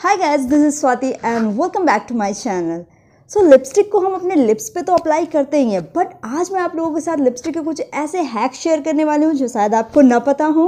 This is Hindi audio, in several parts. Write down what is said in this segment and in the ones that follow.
High guys this is Swati and welcome back to my channel so lipstick को हम अपने लिप्स पे तो अप्लाई करते ही हैं बट आज मैं आप लोगों के साथ लिपस्टिक के कुछ ऐसे हैक शेयर करने वाली हूँ जो शायद आपको ना पता हो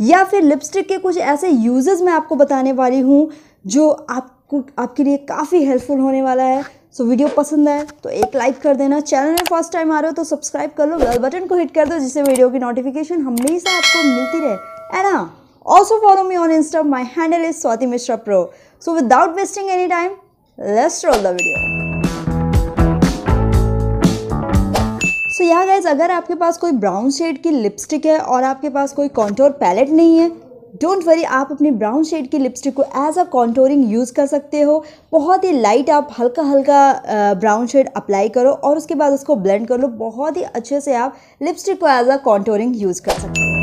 या फिर लिपस्टिक के कुछ ऐसे यूजेस मैं आपको बताने वाली हूँ जो आपको आपके लिए काफ़ी हेल्पफुल होने वाला है सो so, वीडियो पसंद आए तो एक लाइक कर देना चैनल में फर्स्ट टाइम आ रहे हो तो सब्सक्राइब कर लो बेल बटन को हिट कर दो जिससे वीडियो की नोटिफिकेशन हमेशा आपको मिलती रहे है हाँ, ना Also follow me on Insta, my handle is Swati Mishra Pro. So without wasting any time, let's roll the video. So yeah guys अगर आपके पास कोई ब्राउन शेड की लिपस्टिक है और आपके पास कोई कॉन्टोर पैलेट नहीं है डोंट वरी आप अपनी ब्राउन शेड की लिपस्टिक को एज अ कॉन्टोरिंग यूज़ कर सकते हो बहुत ही लाइट आप हल्का हल्का ब्राउन शेड अप्लाई करो और उसके बाद उसको ब्लेंड कर लो बहुत ही अच्छे से आप लिपस्टिक को एज अ कॉन्टोरिंग यूज़ कर सकते हो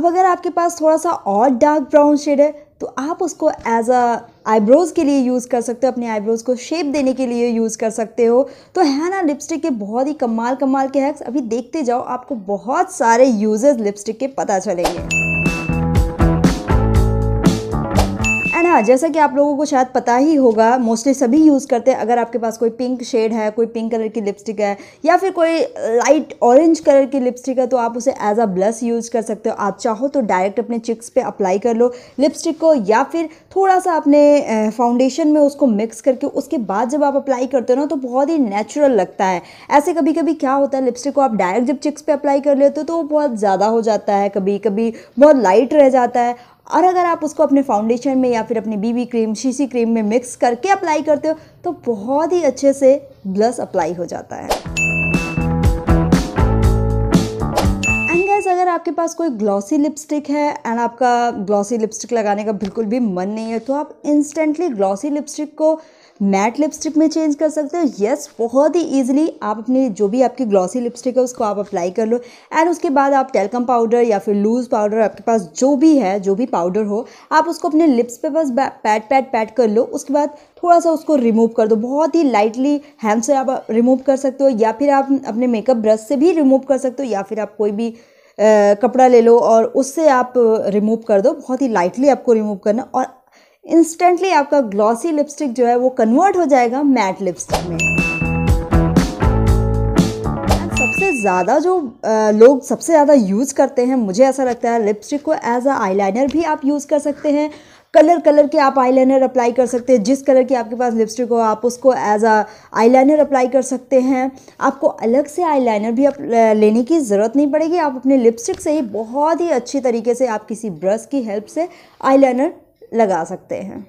अब अगर आपके पास थोड़ा सा और डार्क ब्राउन शेड है तो आप उसको एज अ आईब्रोज़ के लिए यूज़ कर सकते हो अपने आईब्रोज़ को शेप देने के लिए यूज़ कर सकते हो तो है ना लिपस्टिक के बहुत ही कमाल कमाल के हैक्स अभी देखते जाओ आपको बहुत सारे यूजेस लिपस्टिक के पता चलेंगे हाँ जैसा कि आप लोगों को शायद पता ही होगा मोस्टली सभी यूज़ करते हैं अगर आपके पास कोई पिंक शेड है कोई पिंक कलर की लिपस्टिक है या फिर कोई लाइट ऑरेंज कलर की लिपस्टिक है तो आप उसे एज अ ब्लश यूज़ कर सकते हो आप चाहो तो डायरेक्ट अपने चिक्स पे अप्लाई कर लो लिपस्टिक को या फिर थोड़ा सा अपने फाउंडेशन में उसको मिक्स करके उसके बाद जब आप अप्लाई करते हो ना तो बहुत ही नेचुरल लगता है ऐसे कभी कभी क्या होता है लिपस्टिक को आप डायरेक्ट जब चिक्स पे अप्लाई कर लेते हो तो बहुत ज़्यादा हो जाता है कभी कभी बहुत लाइट रह जाता है और अगर आप उसको अपने फाउंडेशन में या फिर अपनी बीबी क्रीम शीशी क्रीम में मिक्स करके अप्लाई करते हो तो बहुत ही अच्छे से ग्लस अप्लाई हो जाता है अगर आपके पास कोई ग्लॉसी लिपस्टिक है एंड आपका ग्लॉसी लिपस्टिक लगाने का बिल्कुल भी मन नहीं है तो आप इंस्टेंटली ग्लॉसी लिपस्टिक को मैट लिपस्टिक में चेंज कर सकते हो यस बहुत ही इजीली आप अपनी जो भी आपकी ग्लॉसी लिपस्टिक है उसको आप अप्लाई कर लो एंड उसके बाद आप टेलकम पाउडर या फिर लूज़ पाउडर आपके पास जो भी है जो भी पाउडर हो आप उसको अपने लिप्स पे बस पैट पैट पैट कर लो उसके बाद थोड़ा सा उसको रिमूव कर दो बहुत ही लाइटली हैंड से आप रिमूव कर सकते हो या फिर आप अपने मेकअप ब्रश से भी रिमूव कर सकते हो या फिर आप कोई भी कपड़ा ले लो और उससे आप रिमूव कर दो बहुत ही लाइटली आपको रिमूव करना और इंस्टेंटली आपका ग्लॉसी लिपस्टिक जो है वो कन्वर्ट हो जाएगा मैट लिपस्टिक में सबसे ज़्यादा जो आ, लोग सबसे ज़्यादा यूज़ करते हैं मुझे ऐसा लगता है लिपस्टिक को एज अ आईलाइनर भी आप यूज़ कर सकते हैं कलर कलर के आप आईलाइनर अप्लाई कर सकते हैं जिस कलर की आपके पास लिपस्टिक हो आप उसको एज अ आईलाइनर अप्लाई कर सकते हैं आपको अलग से आईलाइनर भी लेने की ज़रूरत नहीं पड़ेगी आप अपने लिपस्टिक से ही बहुत ही अच्छी तरीके से आप किसी ब्रश की हेल्प से आईलाइनर लगा सकते हैं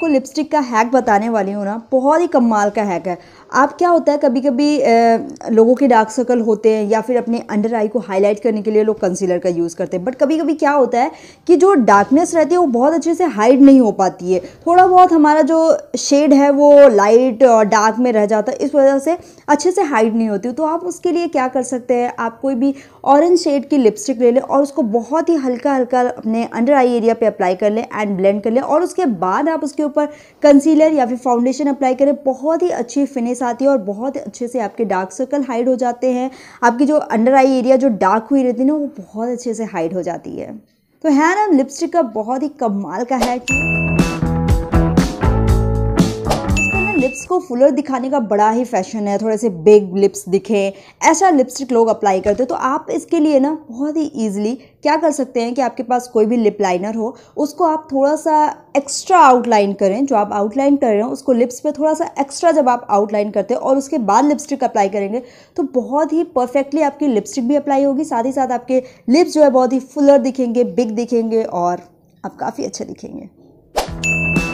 आपको लिपस्टिक का हैक बताने वाली हूँ ना बहुत ही कमाल का हैक है आप क्या होता है कभी कभी लोगों के डार्क सर्कल होते हैं या फिर अपने अंडर आई को हाईलाइट करने के लिए लोग कंसीलर का यूज़ करते हैं बट कभी कभी क्या होता है कि जो डार्कनेस रहती है वो बहुत अच्छे से हाइड नहीं हो पाती है थोड़ा बहुत हमारा जो शेड है वो लाइट और डार्क में रह जाता है इस वजह से अच्छे से हाइड नहीं होती तो आप उसके लिए क्या कर सकते हैं आप कोई भी ऑरेंज शेड की लिपस्टिक ले लें और उसको बहुत ही हल्का हल्का अपने अंडर आई एरिया पर अप्लाई कर लें एंड ब्लेंड कर लें और उसके बाद आप उसके ऊपर कंसीलर या फिर फाउंडेशन अप्लाई करें बहुत ही अच्छी फिनिश आती है और बहुत अच्छे से आपके डार्क सर्कल हाइड हो जाते हैं आपकी जो अंडर आई एरिया जो डार्क हुई रहती है ना वो बहुत अच्छे से हाइड हो जाती है तो है ना लिपस्टिक का बहुत ही कमाल का है को फुलर दिखाने का बड़ा ही फैशन है थोड़े से बिग लिप्स दिखें ऐसा लिपस्टिक लोग अप्लाई करते हैं तो आप इसके लिए ना बहुत ही ईजिली क्या कर सकते हैं कि आपके पास कोई भी लिप लाइनर हो उसको आप थोड़ा सा एक्स्ट्रा आउटलाइन करें जो आप आउटलाइन कर रहे हो उसको लिप्स पे थोड़ा सा एक्स्ट्रा जब आप आउटलाइन करते हैं और उसके बाद लिपस्टिक अप्लाई करेंगे तो बहुत ही परफेक्टली आपकी लिपस्टिक भी अप्लाई होगी साथ ही साथ आपके लिप्स जो है बहुत ही फुलर दिखेंगे बिग दिखेंगे और आप काफ़ी अच्छे दिखेंगे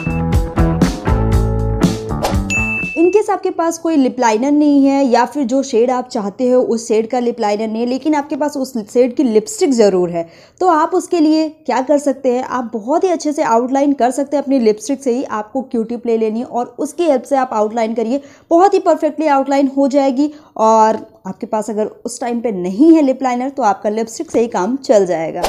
इनकेस आपके पास कोई लिप लाइनर नहीं है या फिर जो शेड आप चाहते हो उस शेड का लिप लाइनर नहीं है लेकिन आपके पास उस शेड की लिपस्टिक ज़रूर है तो आप उसके लिए क्या कर सकते हैं आप बहुत ही अच्छे से आउटलाइन कर सकते हैं अपनी लिपस्टिक से ही आपको क्यूटिप ले लेनी है और उसकी हेल्प से आप आउटलाइन करिए बहुत ही परफेक्टली आउटलाइन हो जाएगी और आपके पास अगर उस टाइम पर नहीं है लिप लाइनर तो आपका लिपस्टिक से ही काम चल जाएगा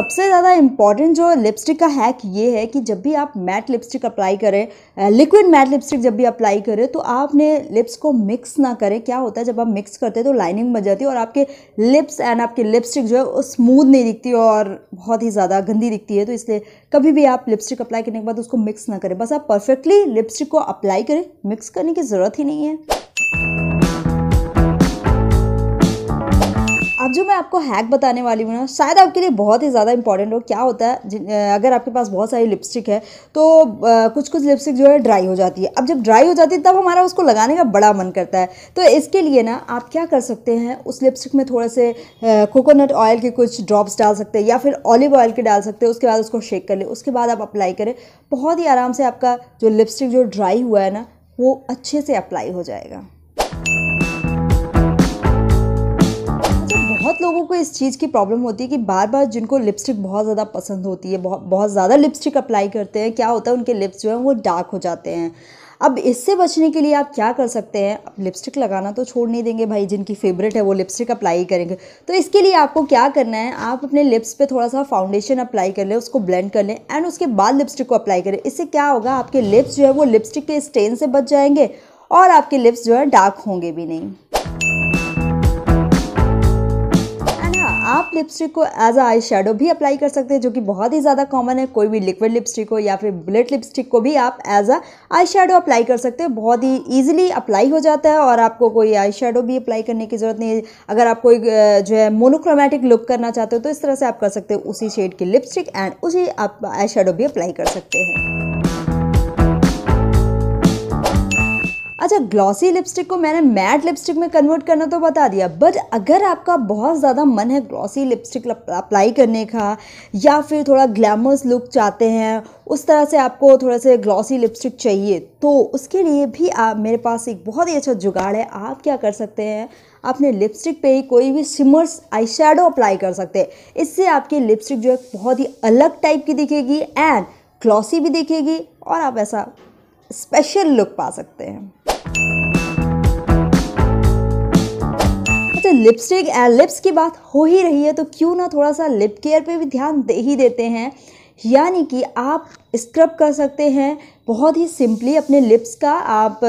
सबसे ज़्यादा इंपॉर्टेंट जो लिपस्टिक का हैक ये है कि जब भी आप मैट लिपस्टिक अप्लाई करें लिक्विड मैट लिपस्टिक जब भी अप्लाई करें तो आपने लिप्स को मिक्स ना करें क्या होता है जब आप मिक्स करते हैं तो लाइनिंग बन जाती है और आपके लिप्स एंड आपकी लिपस्टिक जो है वो स्मूथ नहीं दिखती और बहुत ही ज़्यादा गंदी दिखती है तो इसलिए कभी भी आप लिपस्टिक अप्लाई करने के बाद उसको मिक्स ना करें बस आप परफेक्टली लिपस्टिक को अप्लाई करें मिक्स करने की ज़रूरत ही नहीं है आज जो मैं आपको हैक बताने वाली हूँ ना शायद आपके लिए बहुत ही ज़्यादा इंपॉर्टेंट हो क्या होता है अगर आपके पास बहुत सारी लिपस्टिक है तो कुछ कुछ लिपस्टिक जो है ड्राई हो जाती है अब जब ड्राई हो जाती है तब हमारा उसको लगाने का बड़ा मन करता है तो इसके लिए ना आप क्या कर सकते हैं उस लिपस्टिक में थोड़े से कोकोनट ऑयल के कुछ ड्रॉप्स डाल सकते हैं या फिर ऑलिव ऑयल के डाल सकते हैं उसके बाद उसको शेक कर ले उसके बाद आप अप्लाई करें बहुत ही आराम से आपका जो लिपस्टिक जो ड्राई हुआ है ना वो अच्छे से अप्लाई हो जाएगा बहुत लोगों को इस चीज़ की प्रॉब्लम होती है कि बार बार जिनको लिपस्टिक बहुत ज़्यादा पसंद होती है बहुत बहुत ज़्यादा लिपस्टिक अप्लाई करते हैं क्या होता है उनके लिप्स जो हैं वो डार्क हो जाते हैं अब इससे बचने के लिए आप क्या कर सकते हैं अब लिपस्टिक लगाना तो छोड़ नहीं देंगे भाई जिनकी फेवरेट है वो लिपस्टिक अप्लाई करेंगे तो इसके लिए आपको क्या करना है आप अपने लिप्स पे थोड़ा सा फाउंडेशन अप्लाई कर लें उसको ब्लेंड कर लें एंड उसके बाद लिपस्टिक को अप्लाई करें इससे क्या होगा आपके लिप्स जो है वो लिपस्टिक के स्टेन से बच जाएंगे और आपके लिप्स जो है डार्क होंगे भी नहीं आप लिपस्टिक को एज अ आई शेडो भी अप्लाई कर सकते हैं जो कि बहुत ही ज़्यादा कॉमन है कोई भी लिक्विड लिपस्टिक हो या फिर बुलेट लिपस्टिक को भी आप as a eye shadow apply कर सकते हैं बहुत ही ईजिली अप्लाई हो जाता है और आपको कोई आई शेडो भी अप्लाई करने की ज़रूरत नहीं है अगर आप कोई जो है मोनोक्रोमेटिक लुक करना चाहते हो तो इस तरह से आप कर सकते हो उसी शेड की लिपस्टिक एंड उसी आप आई शेडो भी अप्लाई कर सकते हैं अच्छा ग्लॉसी लिपस्टिक को मैंने मैट लिपस्टिक में कन्वर्ट करना तो बता दिया बट अगर आपका बहुत ज़्यादा मन है ग्लॉसी लिपस्टिक अप्लाई करने का या फिर थोड़ा ग्लैमरस लुक चाहते हैं उस तरह से आपको थोड़ा से ग्लॉसी लिपस्टिक चाहिए तो उसके लिए भी आप मेरे पास एक बहुत ही अच्छा जुगाड़ है आप क्या कर सकते हैं अपने लिपस्टिक पे ही कोई भी शिमर्स आई अप्लाई कर सकते हैं इससे आपकी लिपस्टिक जो है बहुत ही अलग टाइप की दिखेगी एंड ग्लॉसी भी दिखेगी और आप ऐसा स्पेशल लुक पा सकते हैं से लिपस्टिक एंड लिप्स की बात हो ही रही है तो क्यों ना थोड़ा सा लिप केयर पे भी ध्यान दे ही देते हैं यानी कि आप स्क्रब कर सकते हैं बहुत ही सिंपली अपने लिप्स का आप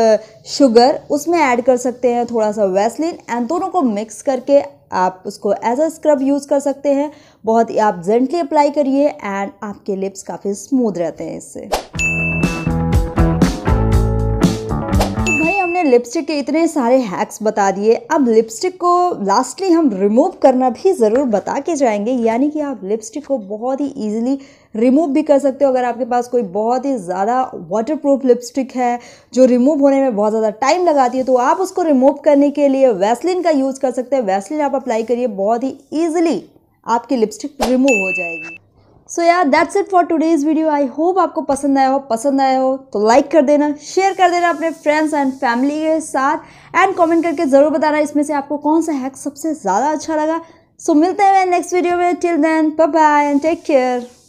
शुगर उसमें ऐड कर सकते हैं थोड़ा सा वैसलिन एंड दोनों को मिक्स करके आप उसको एज अ स्क्रब यूज़ कर सकते हैं बहुत ही आप जेंटली अप्लाई करिए एंड आपके लिप्स काफ़ी स्मूथ रहते हैं इससे हमने लिपस्टिक के इतने सारे हैक्स बता दिए अब लिपस्टिक को लास्टली हम रिमूव करना भी ज़रूर बता के जाएंगे यानी कि आप लिपस्टिक को बहुत ही ईजिली रिमूव भी कर सकते हो अगर आपके पास कोई बहुत ही ज़्यादा वाटरप्रूफ लिपस्टिक है जो रिमूव होने में बहुत ज़्यादा टाइम लगाती है तो आप उसको रिमूव करने के लिए वैसलिन का यूज़ कर सकते हैं वैसलिन आप अप्लाई करिए बहुत ही ईजिली आपकी लिपस्टिक रिमूव हो जाएगी सो यार that's it for today's video I hope आपको पसंद आया हो पसंद आया हो तो लाइक कर देना शेयर कर देना अपने फ्रेंड्स एंड फैमिली के साथ एंड कमेंट करके ज़रूर बताना इसमें से आपको कौन सा हैक सबसे ज़्यादा अच्छा लगा सो so, मिलते हैं नेक्स्ट वीडियो में till then bye bye and take care